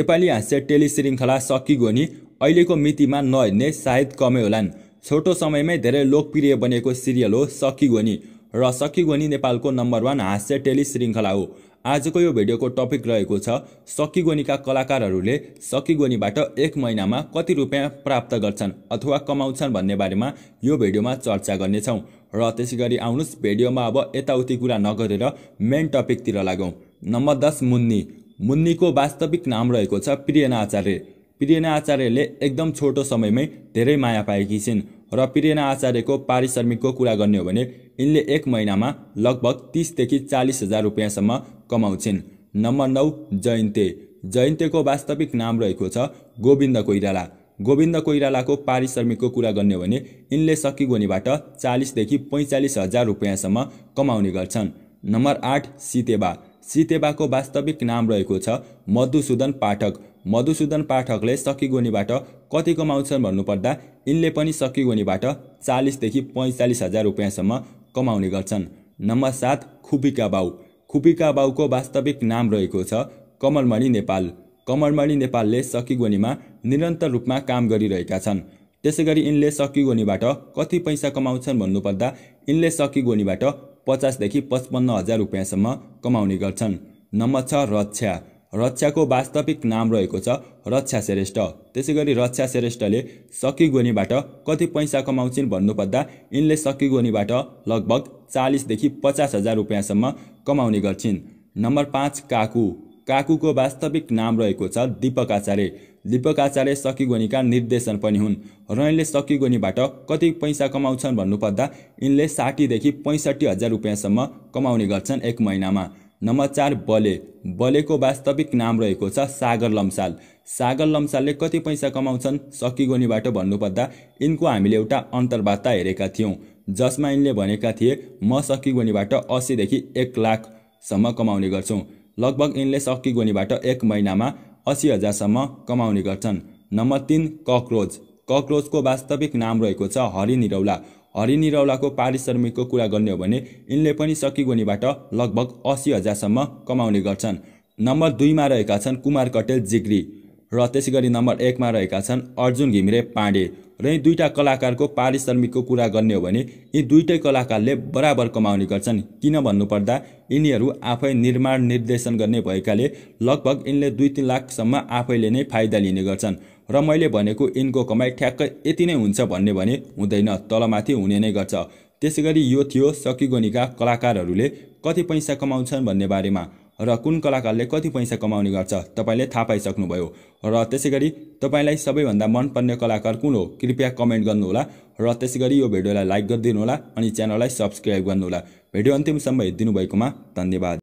नेपाली हाँस्य टेलिश्रृङ्खला सकिगयो नि अहिलेको मितिमा नहेर्ने सायद कमै होलान् छोटो समयमै धेरै लोकप्रिय बनेको सिरियल हो सकिगोनी र सकिगोनी नेपालको नम्बर वान हाँस्य टेली श्रृङ्खला हो आजको यो भिडियोको टपिक रहेको छ सकिगोनीका कलाकारहरूले सकिगोनीबाट एक महिनामा कति रुपियाँ प्राप्त गर्छन् अथवा कमाउँछन् भन्ने बारेमा यो भिडियोमा चर्चा गर्नेछौँ र त्यसै गरी आउनुहोस् भिडियोमा अब यताउति कुरा नगरेर मेन टपिकतिर लागौँ नम्बर दस मुन्नी मुन्नीको वास्तविक नाम रहेको छ प्रियना आचार्य प्रियना आचार्यले एकदम छोटो समयमै धेरै माया पाएकी छिन् र प्रियना आचार्यको पारिश्रमिकको कुरा गर्ने हो भने यिनले एक महिनामा लगभग तिसदेखि चालिस हजार रुपियाँसम्म कमाउँछिन् नम्बर नौ जयन्ते जयन्तेको वास्तविक नाम रहेको छ गोविन्द कोइराला गोविन्द कोइरालाको पारिश्रमिकको कुरा गर्ने हो भने यिनले सकिगोनीबाट चालिसदेखि पैँचालिस हजार रुपियाँसम्म कमाउने गर्छन् नम्बर आठ सितेबा सितेबाको वास्तविक नाम रहेको छ मधुसूदन पाठक मधुसूदन पाठकले सकिगोनीबाट कति कमाउँछन् भन्नुपर्दा यिनले पनि सकिगोनीबाट चालिसदेखि पैँचालिस हजार रुपियाँसम्म कमाउने गर्छन् नम्बर सात खुपिका बाउ खुपिका बाउको वास्तविक नाम रहेको छ कमलमणि नेपाल कमलमणि नेपालले सकिगोनीमा निरन्तर रूपमा काम गरिरहेका छन् त्यसै गरी यिनले सकिगोनीबाट कति पैसा कमाउँछन् भन्नुपर्दा यिनले सकिगोनीबाट पचासदेखि पचपन्न हजार रुपियाँसम्म कमाउने गर्छन् नम्बर छ रक्षा रक्षाको वास्तविक नाम रहेको छ रक्षा श्रेष्ठ त्यसै गरी रक्षा श्रेष्ठले सकिगोनीबाट कति पैसा कमाउँछिन् भन्नुपर्दा यिनले सकिगोनीबाट लगभग चालिसदेखि पचास हजार रुपियाँसम्म कमाउने गर्छिन् नम्बर पाँच काकु काकुको वास्तविक नाम रहेको छ दीपक आचार्य दीपक आचार्य सकिगोनीका निर्देशन पनि हुन् र यिनले सकिगोनीबाट कति पैसा कमाउँछन् भन्नुपर्दा यिनले साठीदेखि पैँसठी हजार रुपियाँसम्म कमाउने गर्छन् एक महिनामा नम्बर चार बले बलेको वास्तविक नाम रहेको छ सागर लम्साल सागर लम्सालले कति पैसा कमाउँछन् सकिगोनीबाट भन्नुपर्दा यिनको हामीले एउटा अन्तर्वार्ता हेरेका थियौँ जसमा यिनले भनेका थिए म सकिगोनीबाट असीदेखि एक लाखसम्म कमाउने गर्छौँ लगभग यिनले सक्की गोनीबाट एक महिनामा असी हजारसम्म कमाउने गर्छन् नम्बर तिन कक्रोच कक्रोचको वास्तविक नाम रहेको छ हरि निरौला हरि निरौलाको पारिश्रमिकको कुरा गर्ने हो भने यिनले पनि सकी गोनीबाट लगभग असी हजारसम्म कमाउने गर्छन् नम्बर दुईमा रहेका छन् कुमार कटेल जिग्री र त्यसै गरी नम्बर एकमा रहेका छन् अर्जुन घिमिरे पाण्डे र यी दुईवटा कलाकारको पारिश्रमिकको कुरा गर्ने हो भने यी दुईटै कलाकारले बराबर कमाउने गर्छन् किन भन्नुपर्दा यिनीहरू आफै निर्माण निर्देशन गर्ने भएकाले लगभग यिनले दुई तिन लाखसम्म आफैले नै फाइदा लिने गर्छन् र मैले भनेको यिनको कमाइ ठ्याक्कै यति नै हुन्छ भन्ने भने हुँदैन तलमाथि हुने नै गर्छ त्यसै गरी यो थियो सकिगोनीका कलाकारहरूले कति पैसा कमाउँछन् भन्ने बारेमा र कुन कलाकारले कति पैसा कमाउने गर्छ तपाईँले थाहा पाइसक्नुभयो र त्यसै गरी तपाईँलाई सबैभन्दा मनपर्ने कलाकार कुन हो कृपया कमेन्ट गर्नुहोला र त्यसै गरी यो भिडियोलाई लाइक गरिदिनुहोला अनि च्यानललाई सब्सक्राइब गर्नुहोला भिडियो अन्तिमसम्म हेरिदिनु भएकोमा धन्यवाद